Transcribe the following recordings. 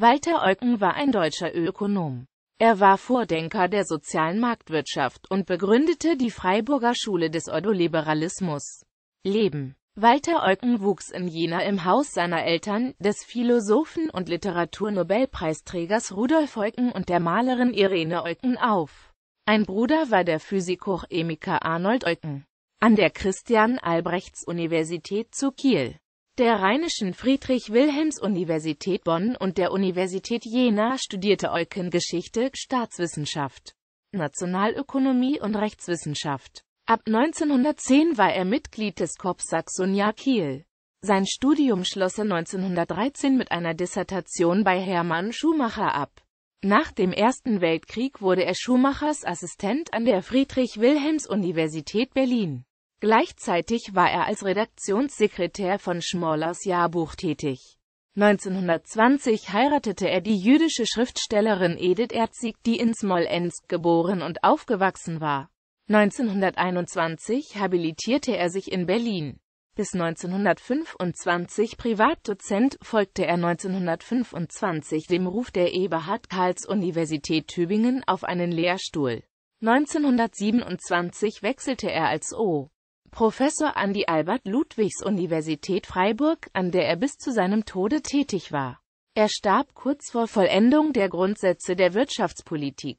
Walter Eucken war ein deutscher Ökonom. Er war Vordenker der sozialen Marktwirtschaft und begründete die Freiburger Schule des Ordoliberalismus. Leben Walter Eucken wuchs in Jena im Haus seiner Eltern, des Philosophen und Literaturnobelpreisträgers Rudolf Eucken und der Malerin Irene Eucken auf. Ein Bruder war der Physiker Chemiker Arnold Eucken an der Christian-Albrechts-Universität zu Kiel der Rheinischen Friedrich-Wilhelms-Universität Bonn und der Universität Jena studierte Eucken Geschichte, Staatswissenschaft, Nationalökonomie und Rechtswissenschaft. Ab 1910 war er Mitglied des Korps Saxonia Kiel. Sein Studium schloss er 1913 mit einer Dissertation bei Hermann Schumacher ab. Nach dem Ersten Weltkrieg wurde er Schumachers Assistent an der Friedrich-Wilhelms-Universität Berlin. Gleichzeitig war er als Redaktionssekretär von Schmollers Jahrbuch tätig. 1920 heiratete er die jüdische Schriftstellerin Edith Erzig, die in Smolensk geboren und aufgewachsen war. 1921 habilitierte er sich in Berlin. Bis 1925 Privatdozent folgte er 1925 dem Ruf der Eberhard Karls Universität Tübingen auf einen Lehrstuhl. 1927 wechselte er als O. Professor an die Albert-Ludwigs-Universität Freiburg, an der er bis zu seinem Tode tätig war. Er starb kurz vor Vollendung der Grundsätze der Wirtschaftspolitik.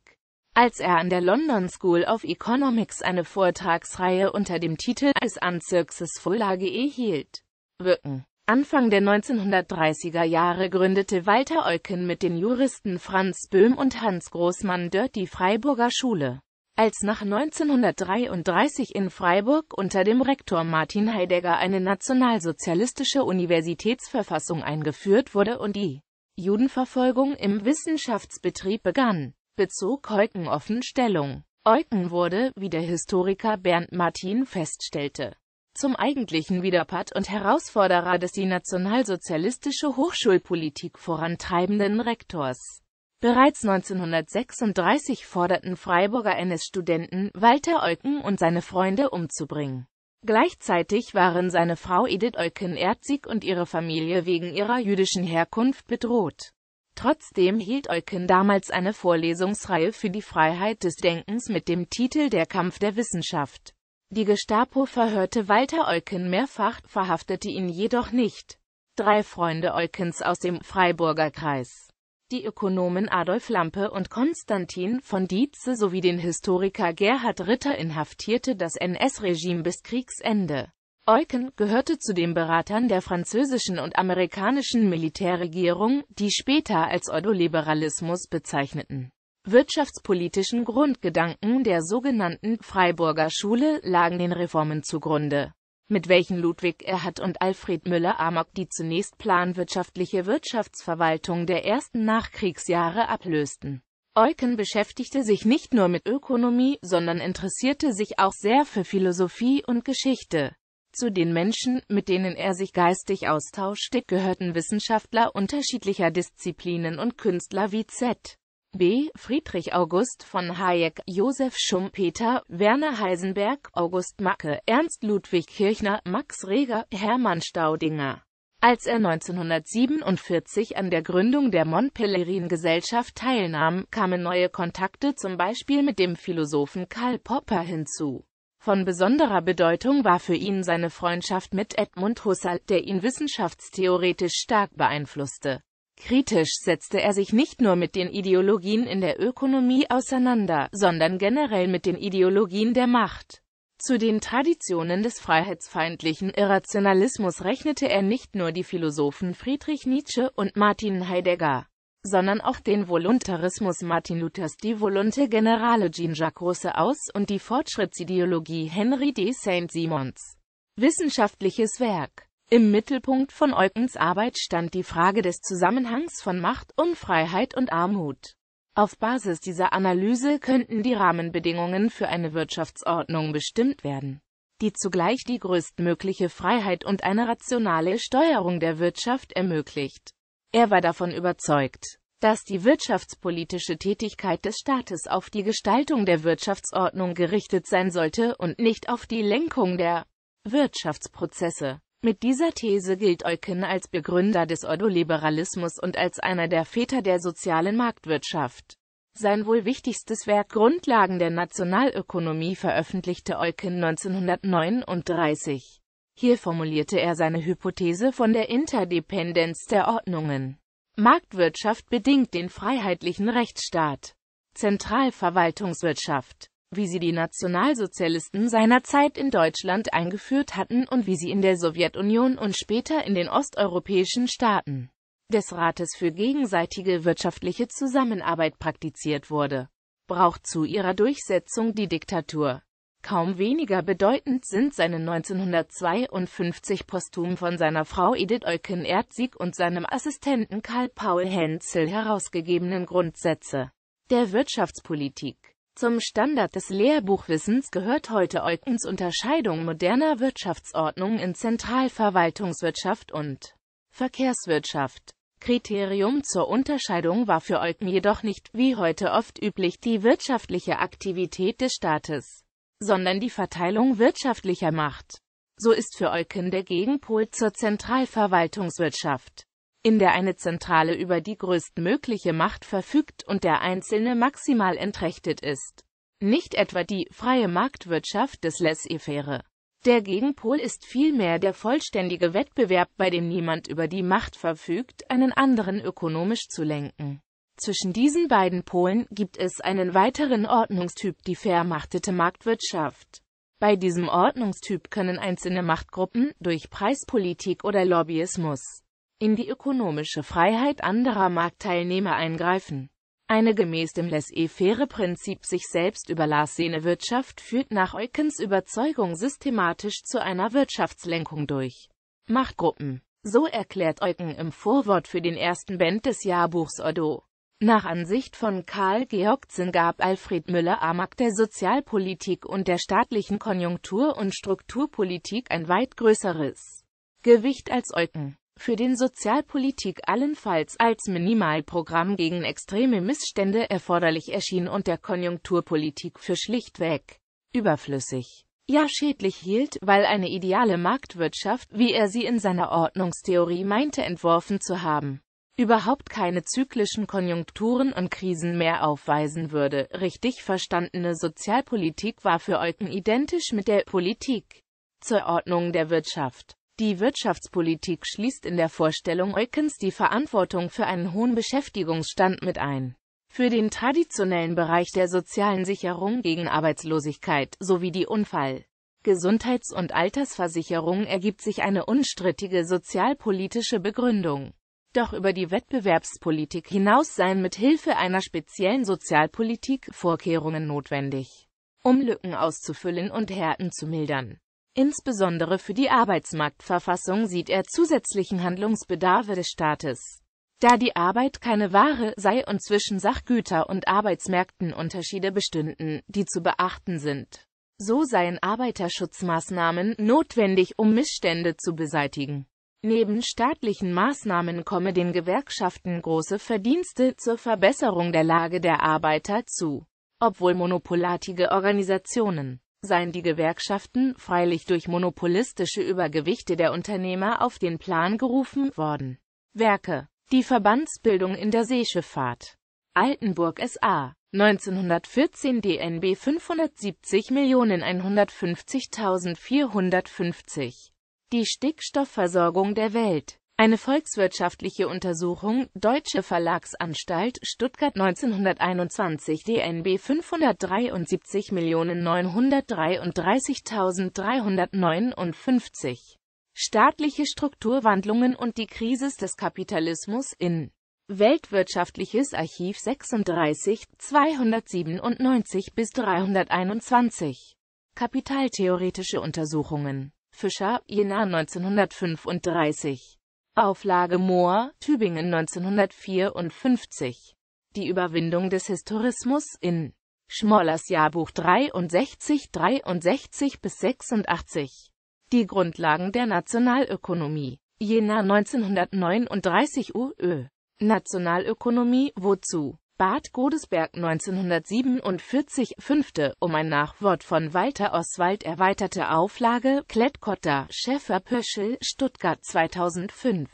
Als er an der London School of Economics eine Vortragsreihe unter dem Titel As Anzirxes Vorlage hielt, wirken. Anfang der 1930er Jahre gründete Walter Eucken mit den Juristen Franz Böhm und Hans Großmann dort die Freiburger Schule. Als nach 1933 in Freiburg unter dem Rektor Martin Heidegger eine nationalsozialistische Universitätsverfassung eingeführt wurde und die Judenverfolgung im Wissenschaftsbetrieb begann, bezog Eucken offen Stellung. Eucken wurde, wie der Historiker Bernd Martin feststellte, zum eigentlichen Widerpart und Herausforderer des die nationalsozialistische Hochschulpolitik vorantreibenden Rektors. Bereits 1936 forderten Freiburger NS-Studenten Walter Eucken und seine Freunde umzubringen. Gleichzeitig waren seine Frau Edith Eucken-Erzig und ihre Familie wegen ihrer jüdischen Herkunft bedroht. Trotzdem hielt Eucken damals eine Vorlesungsreihe für die Freiheit des Denkens mit dem Titel Der Kampf der Wissenschaft. Die Gestapo verhörte Walter Eucken mehrfach, verhaftete ihn jedoch nicht. Drei Freunde Eukens aus dem Freiburger Kreis die Ökonomen Adolf Lampe und Konstantin von Dietze sowie den Historiker Gerhard Ritter inhaftierte das NS-Regime bis Kriegsende. Eucken gehörte zu den Beratern der französischen und amerikanischen Militärregierung, die später als Ordoliberalismus bezeichneten. Wirtschaftspolitischen Grundgedanken der sogenannten Freiburger Schule lagen den Reformen zugrunde mit welchen Ludwig Erhard und Alfred Müller-Amok die zunächst planwirtschaftliche Wirtschaftsverwaltung der ersten Nachkriegsjahre ablösten. Eucken beschäftigte sich nicht nur mit Ökonomie, sondern interessierte sich auch sehr für Philosophie und Geschichte. Zu den Menschen, mit denen er sich geistig austauschte, gehörten Wissenschaftler unterschiedlicher Disziplinen und Künstler wie Z. B. Friedrich August von Hayek, Josef Schumpeter, Werner Heisenberg, August Macke, Ernst Ludwig Kirchner, Max Reger, Hermann Staudinger. Als er 1947 an der Gründung der Montpellerin-Gesellschaft teilnahm, kamen neue Kontakte zum Beispiel mit dem Philosophen Karl Popper hinzu. Von besonderer Bedeutung war für ihn seine Freundschaft mit Edmund Husserl, der ihn wissenschaftstheoretisch stark beeinflusste. Kritisch setzte er sich nicht nur mit den Ideologien in der Ökonomie auseinander, sondern generell mit den Ideologien der Macht. Zu den Traditionen des freiheitsfeindlichen Irrationalismus rechnete er nicht nur die Philosophen Friedrich Nietzsche und Martin Heidegger, sondern auch den Voluntarismus Martin Luthers, die Volonté Generale Jean-Jacques Rousseau aus und die Fortschrittsideologie Henri de Saint-Simons. Wissenschaftliches Werk im Mittelpunkt von Eukens Arbeit stand die Frage des Zusammenhangs von Macht, Unfreiheit und Armut. Auf Basis dieser Analyse könnten die Rahmenbedingungen für eine Wirtschaftsordnung bestimmt werden, die zugleich die größtmögliche Freiheit und eine rationale Steuerung der Wirtschaft ermöglicht. Er war davon überzeugt, dass die wirtschaftspolitische Tätigkeit des Staates auf die Gestaltung der Wirtschaftsordnung gerichtet sein sollte und nicht auf die Lenkung der Wirtschaftsprozesse. Mit dieser These gilt Eucken als Begründer des Ordoliberalismus und als einer der Väter der sozialen Marktwirtschaft. Sein wohl wichtigstes Werk Grundlagen der Nationalökonomie veröffentlichte Eucken 1939. Hier formulierte er seine Hypothese von der Interdependenz der Ordnungen. Marktwirtschaft bedingt den freiheitlichen Rechtsstaat. Zentralverwaltungswirtschaft wie sie die Nationalsozialisten seinerzeit in Deutschland eingeführt hatten und wie sie in der Sowjetunion und später in den osteuropäischen Staaten des Rates für gegenseitige wirtschaftliche Zusammenarbeit praktiziert wurde, braucht zu ihrer Durchsetzung die Diktatur. Kaum weniger bedeutend sind seine 1952 posthum von seiner Frau Edith Eucken Erdsieg und seinem Assistenten Karl Paul Henzel herausgegebenen Grundsätze der Wirtschaftspolitik. Zum Standard des Lehrbuchwissens gehört heute Eukens Unterscheidung moderner Wirtschaftsordnung in Zentralverwaltungswirtschaft und Verkehrswirtschaft. Kriterium zur Unterscheidung war für Eucken jedoch nicht, wie heute oft üblich, die wirtschaftliche Aktivität des Staates, sondern die Verteilung wirtschaftlicher Macht. So ist für Eucken der Gegenpol zur Zentralverwaltungswirtschaft in der eine Zentrale über die größtmögliche Macht verfügt und der Einzelne maximal entrechtet ist. Nicht etwa die freie Marktwirtschaft des Laissez-faire. Der Gegenpol ist vielmehr der vollständige Wettbewerb, bei dem niemand über die Macht verfügt, einen anderen ökonomisch zu lenken. Zwischen diesen beiden Polen gibt es einen weiteren Ordnungstyp, die vermachtete Marktwirtschaft. Bei diesem Ordnungstyp können einzelne Machtgruppen durch Preispolitik oder Lobbyismus in die ökonomische Freiheit anderer Marktteilnehmer eingreifen. Eine gemäß dem Laissez-faire-Prinzip sich selbst überlassene Wirtschaft führt nach Eukens Überzeugung systematisch zu einer Wirtschaftslenkung durch Machtgruppen. So erklärt Eucken im Vorwort für den ersten Band des Jahrbuchs Odo. Nach Ansicht von Karl Georgsen gab Alfred Müller Amack der Sozialpolitik und der staatlichen Konjunktur- und Strukturpolitik ein weit größeres Gewicht als Eucken für den Sozialpolitik allenfalls als Minimalprogramm gegen extreme Missstände erforderlich erschien und der Konjunkturpolitik für schlichtweg überflüssig, ja schädlich hielt, weil eine ideale Marktwirtschaft, wie er sie in seiner Ordnungstheorie meinte entworfen zu haben, überhaupt keine zyklischen Konjunkturen und Krisen mehr aufweisen würde. Richtig verstandene Sozialpolitik war für Eucken identisch mit der Politik zur Ordnung der Wirtschaft. Die Wirtschaftspolitik schließt in der Vorstellung Eukens die Verantwortung für einen hohen Beschäftigungsstand mit ein. Für den traditionellen Bereich der sozialen Sicherung gegen Arbeitslosigkeit sowie die Unfall-, Gesundheits- und Altersversicherung ergibt sich eine unstrittige sozialpolitische Begründung. Doch über die Wettbewerbspolitik hinaus seien mit Hilfe einer speziellen Sozialpolitik Vorkehrungen notwendig, um Lücken auszufüllen und Härten zu mildern. Insbesondere für die Arbeitsmarktverfassung sieht er zusätzlichen Handlungsbedarfe des Staates. Da die Arbeit keine Ware sei und zwischen Sachgüter- und Arbeitsmärkten Unterschiede bestünden, die zu beachten sind. So seien Arbeiterschutzmaßnahmen notwendig, um Missstände zu beseitigen. Neben staatlichen Maßnahmen komme den Gewerkschaften große Verdienste zur Verbesserung der Lage der Arbeiter zu, obwohl monopolartige Organisationen seien die Gewerkschaften freilich durch monopolistische Übergewichte der Unternehmer auf den Plan gerufen worden. Werke Die Verbandsbildung in der Seeschifffahrt Altenburg SA 1914 DNB 570 150.450 Die Stickstoffversorgung der Welt eine volkswirtschaftliche Untersuchung Deutsche Verlagsanstalt Stuttgart 1921 DNB 573.933.359 Staatliche Strukturwandlungen und die Krise des Kapitalismus in Weltwirtschaftliches Archiv 36 297 bis 321 Kapitaltheoretische Untersuchungen Fischer, Jena 1935 Auflage Mohr, Tübingen 1954. Die Überwindung des Historismus in Schmollers Jahrbuch 63 63 bis 86. Die Grundlagen der Nationalökonomie. Jena 1939 UÖ. Nationalökonomie, wozu? Bad Godesberg 1947, fünfte, um ein Nachwort von Walter Oswald erweiterte Auflage, Klettkotter, Schäfer Pöschel, Stuttgart 2005.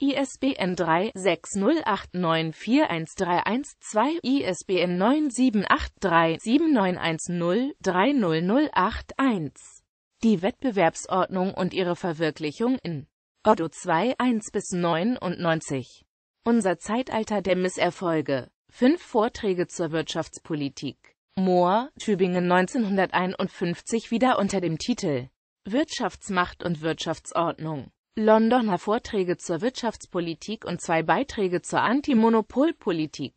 ISBN 3 6089 41312 ISBN 9783-7910-30081. Die Wettbewerbsordnung und ihre Verwirklichung in Otto 2 1 bis 99. Unser Zeitalter der Misserfolge. Fünf Vorträge zur Wirtschaftspolitik. Mohr, Tübingen 1951 wieder unter dem Titel Wirtschaftsmacht und Wirtschaftsordnung. Londoner Vorträge zur Wirtschaftspolitik und zwei Beiträge zur Antimonopolpolitik.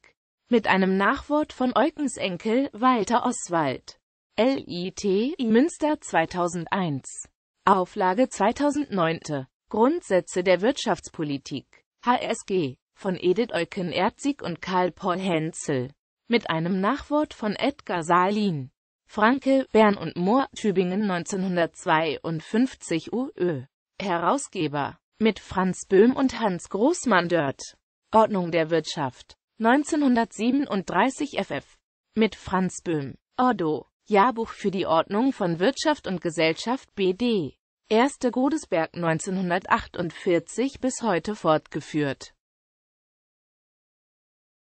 Mit einem Nachwort von Eukens Enkel Walter Oswald. LIT Münster 2001. Auflage 2009. Grundsätze der Wirtschaftspolitik. HSG von Edith Eucken Erzig und Karl Paul Hänzel. Mit einem Nachwort von Edgar Salin. Franke, Bern und Mohr, Tübingen 1952 UÖ. Herausgeber. Mit Franz Böhm und Hans Großmann Dört. Ordnung der Wirtschaft. 1937 FF. Mit Franz Böhm. Ordo. Jahrbuch für die Ordnung von Wirtschaft und Gesellschaft BD. Erste Godesberg 1948 bis heute fortgeführt.